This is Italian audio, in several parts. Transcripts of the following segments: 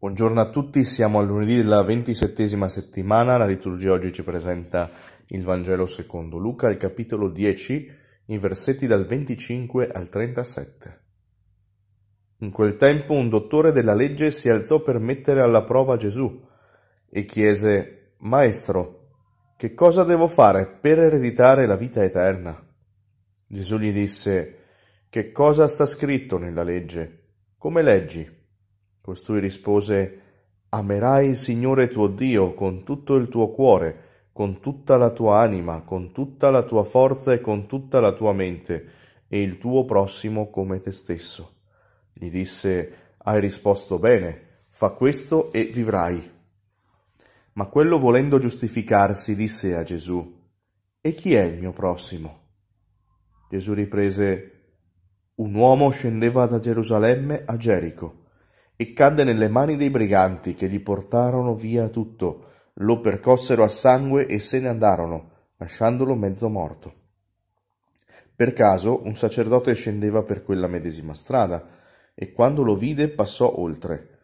Buongiorno a tutti, siamo al lunedì della ventisettesima settimana, la liturgia oggi ci presenta il Vangelo secondo Luca, il capitolo 10, i versetti dal 25 al 37. In quel tempo un dottore della legge si alzò per mettere alla prova Gesù e chiese, Maestro, che cosa devo fare per ereditare la vita eterna? Gesù gli disse, Che cosa sta scritto nella legge? Come leggi? Costui rispose Amerai il Signore tuo Dio con tutto il tuo cuore, con tutta la tua anima, con tutta la tua forza e con tutta la tua mente, e il tuo prossimo come te stesso. Gli disse Hai risposto bene, fa questo e vivrai. Ma quello volendo giustificarsi disse a Gesù E chi è il mio prossimo? Gesù riprese Un uomo scendeva da Gerusalemme a Gerico e cadde nelle mani dei briganti che gli portarono via tutto, lo percossero a sangue e se ne andarono, lasciandolo mezzo morto. Per caso un sacerdote scendeva per quella medesima strada, e quando lo vide passò oltre.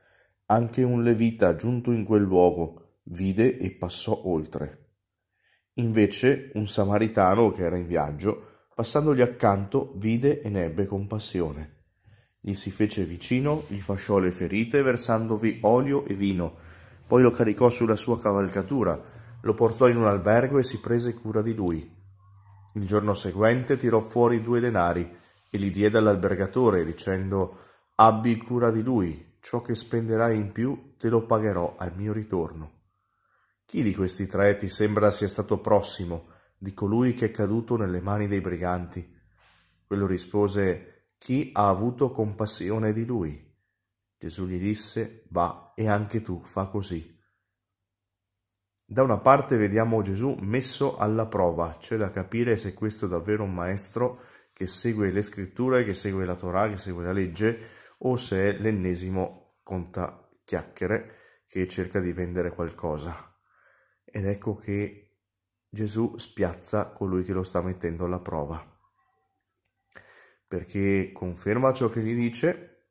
Anche un levita giunto in quel luogo vide e passò oltre. Invece un samaritano che era in viaggio, passandogli accanto, vide e ne ebbe compassione gli si fece vicino, gli fasciò le ferite versandovi olio e vino, poi lo caricò sulla sua cavalcatura, lo portò in un albergo e si prese cura di lui. Il giorno seguente tirò fuori due denari e li diede all'albergatore, dicendo Abbi cura di lui, ciò che spenderai in più te lo pagherò al mio ritorno. Chi di questi tre ti sembra sia stato prossimo di colui che è caduto nelle mani dei briganti? Quello rispose chi ha avuto compassione di lui? Gesù gli disse, va e anche tu fa così. Da una parte vediamo Gesù messo alla prova, c'è da capire se questo è davvero un maestro che segue le scritture, che segue la Torah, che segue la legge, o se è l'ennesimo conta chiacchiere che cerca di vendere qualcosa. Ed ecco che Gesù spiazza colui che lo sta mettendo alla prova perché conferma ciò che gli dice,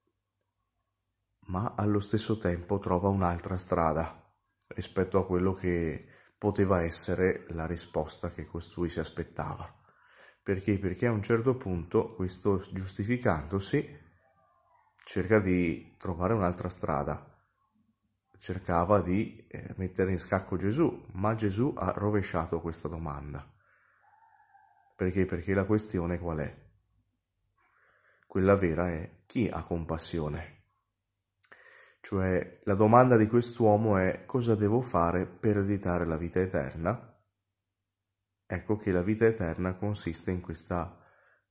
ma allo stesso tempo trova un'altra strada rispetto a quello che poteva essere la risposta che costui si aspettava. Perché? Perché a un certo punto questo giustificandosi cerca di trovare un'altra strada, cercava di eh, mettere in scacco Gesù, ma Gesù ha rovesciato questa domanda. Perché? Perché la questione qual è? quella vera è chi ha compassione? Cioè la domanda di quest'uomo è cosa devo fare per ereditare la vita eterna? Ecco che la vita eterna consiste in questa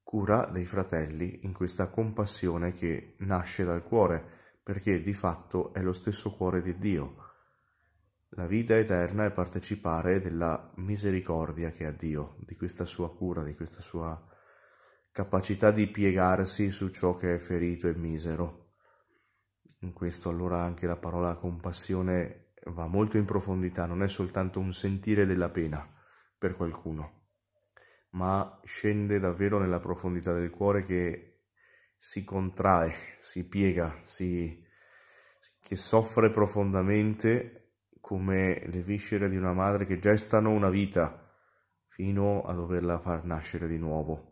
cura dei fratelli, in questa compassione che nasce dal cuore, perché di fatto è lo stesso cuore di Dio. La vita eterna è partecipare della misericordia che ha Dio, di questa sua cura, di questa sua capacità di piegarsi su ciò che è ferito e misero. In questo allora anche la parola compassione va molto in profondità, non è soltanto un sentire della pena per qualcuno, ma scende davvero nella profondità del cuore che si contrae, si piega, si, che soffre profondamente come le viscere di una madre che gestano una vita fino a doverla far nascere di nuovo.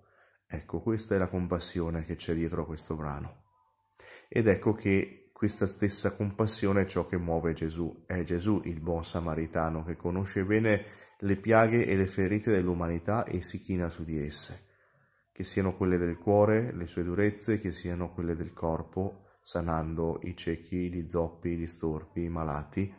Ecco, questa è la compassione che c'è dietro a questo brano. Ed ecco che questa stessa compassione è ciò che muove Gesù. È Gesù il buon samaritano che conosce bene le piaghe e le ferite dell'umanità e si china su di esse, che siano quelle del cuore, le sue durezze, che siano quelle del corpo, sanando i ciechi, gli zoppi, gli storpi, i malati.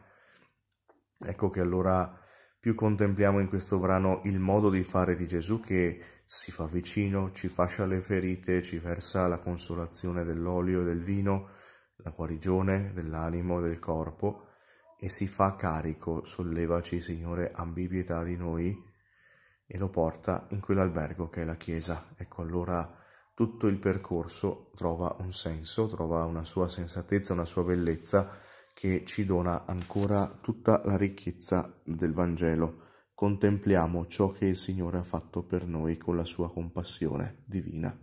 Ecco che allora più contempliamo in questo brano il modo di fare di Gesù che si fa vicino, ci fascia le ferite, ci versa la consolazione dell'olio e del vino, la guarigione dell'animo e del corpo, e si fa carico, sollevaci Signore, abbi di noi, e lo porta in quell'albergo che è la Chiesa. Ecco allora tutto il percorso trova un senso, trova una sua sensatezza, una sua bellezza che ci dona ancora tutta la ricchezza del Vangelo contempliamo ciò che il Signore ha fatto per noi con la sua compassione divina.